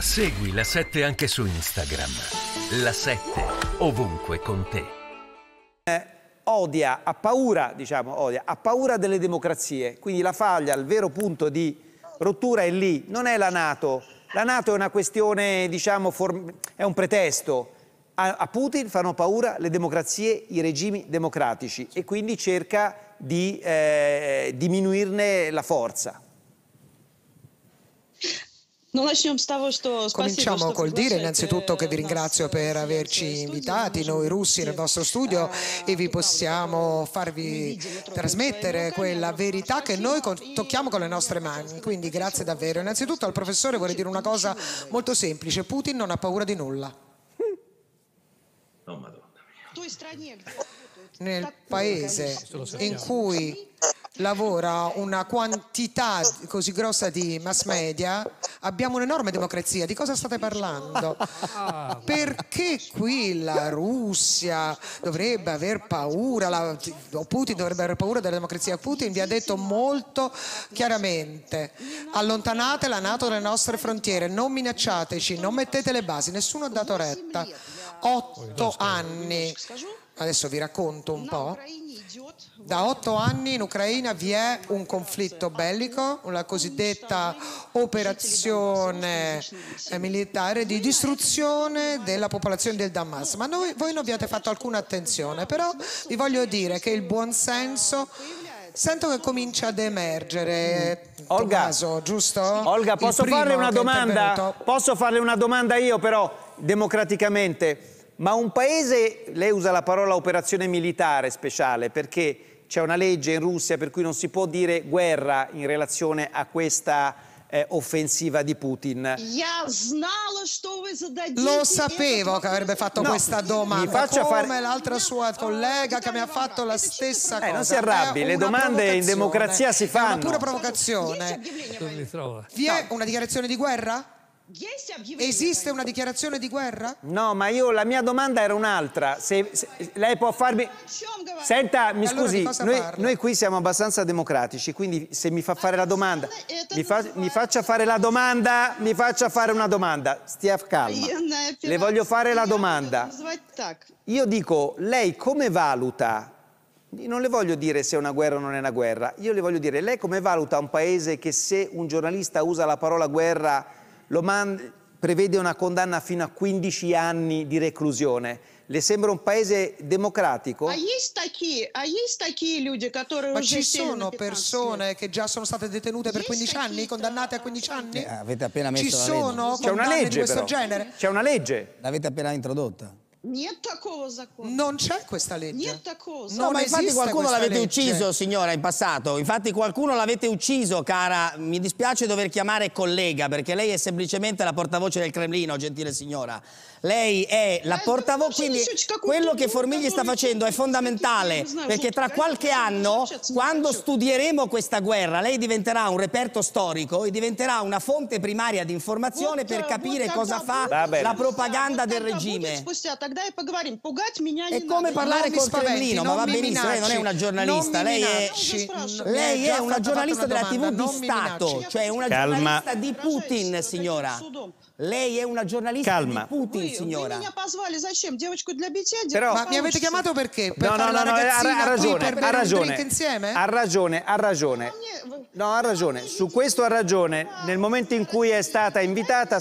Segui la 7 anche su Instagram. La 7 ovunque con te. Eh, odia, ha paura, diciamo, odia, ha paura delle democrazie. Quindi la faglia, il vero punto di rottura è lì, non è la Nato. La Nato è una questione, diciamo, è un pretesto. A, a Putin fanno paura le democrazie, i regimi democratici e quindi cerca di eh, diminuirne la forza. Cominciamo col dire innanzitutto che vi ringrazio per averci invitati, noi russi, nel vostro studio eh, e vi possiamo farvi trasmettere quella verità che noi tocchiamo con le nostre mani. Quindi grazie davvero. Innanzitutto al professore vorrei dire una cosa molto semplice, Putin non ha paura di nulla. Oh, Madonna mia. Nel paese in cui lavora una quantità così grossa di mass media, abbiamo un'enorme democrazia. Di cosa state parlando? Ah, Perché qui la Russia dovrebbe aver paura, la, Putin dovrebbe aver paura della democrazia. Putin vi ha detto molto chiaramente, allontanate la Nato dalle nostre frontiere, non minacciateci, non mettete le basi, nessuno ha dato retta. Otto anni, adesso vi racconto un po' Da otto anni in Ucraina vi è un conflitto bellico, una cosiddetta operazione eh, militare di distruzione della popolazione del Damasco. Ma noi, voi non abbiate fatto alcuna attenzione, però vi voglio dire che il buonsenso Sento che comincia ad emergere eh, Olga, Tommaso, giusto? Olga, posso farle una domanda? Posso farle una domanda io però, democraticamente? Ma un paese, lei usa la parola operazione militare speciale perché c'è una legge in Russia per cui non si può dire guerra in relazione a questa eh, offensiva di Putin. Lo sapevo che avrebbe fatto no, questa domanda. Mi faccia come fare... l'altra sua collega che mi ha fatto la stessa eh, cosa. Non si arrabbi, le domande in democrazia si fanno. È una pura provocazione. Vi è una dichiarazione di guerra? Esiste una dichiarazione di guerra? No, ma io la mia domanda era un'altra. Se, se, lei può farmi. Senta, mi scusi, noi, noi, qui siamo abbastanza democratici, quindi se mi fa fare la domanda. Eh, mi, fa, mi faccia fare la domanda, mi faccia fare una domanda. Stia calma. Le voglio fare la domanda. Io dico, lei come valuta non le voglio dire se è una guerra o non è una guerra, io le voglio dire, lei come valuta un paese che se un giornalista usa la parola guerra lo manda, prevede una condanna fino a 15 anni di reclusione. Le sembra un paese democratico? Ah, ah, Ma ci sono persone che già sono state detenute per 15 anni, condannate a 15 anni? Eh, avete appena messo ci sono legge. C'è una legge, di questo però. genere? C'è una legge. L'avete appena introdotta. Niente cosa. Закон. Non c'è questa legge. Niente cosa. No, non ma infatti qualcuno l'avete legge. ucciso, signora, in passato. Infatti qualcuno l'avete ucciso, cara. Mi dispiace dover chiamare collega, perché lei è semplicemente la portavoce del Cremlino, gentile signora. Lei è la portavoce, quindi quello che Formigli sta facendo è fondamentale, perché tra qualche anno, quando studieremo questa guerra, lei diventerà un reperto storico e diventerà una fonte primaria di informazione per capire cosa fa la propaganda del regime. Тогда и поговорим. Пугать меня не È come parlare col Cremlino, ma va benissimo, lei non è una giornalista, lei è, lei è una giornalista della TV di Stato, cioè una giornalista di Putin, signora. Lei è una giornalista Calma. di Putin, signora. Però, Ma mi avete chiamato perché? Per no, no, no, no eh, ha, ragione, ha ragione, ha ragione, ha ragione. No, ha ragione, su questo ha ragione. Nel momento in cui è stata invitata...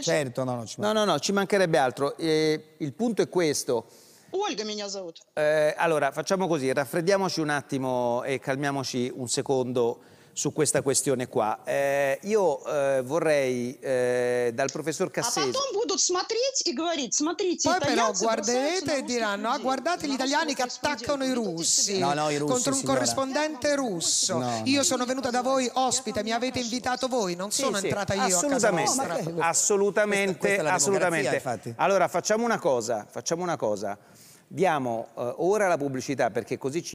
Certo, no, no, no, no, no, ci mancherebbe altro. Eh, il Putin punto è questo. Olga mi ha eh, allora, facciamo così, raffreddiamoci un attimo e calmiamoci un secondo su questa questione qua. Eh, io eh, vorrei eh, dal professor Cassese... Poi però guarderete e diranno, ah, guardate gli italiani che attaccano i russi, no, no, i russi contro un signora. corrispondente russo. No, io sono venuta da voi ospite, mi avete invitato voi, non sono sì, entrata io a casa vostra. Assolutamente, questa, questa assolutamente. Infatti. Allora facciamo una cosa, facciamo una cosa. Diamo eh, ora la pubblicità perché così ci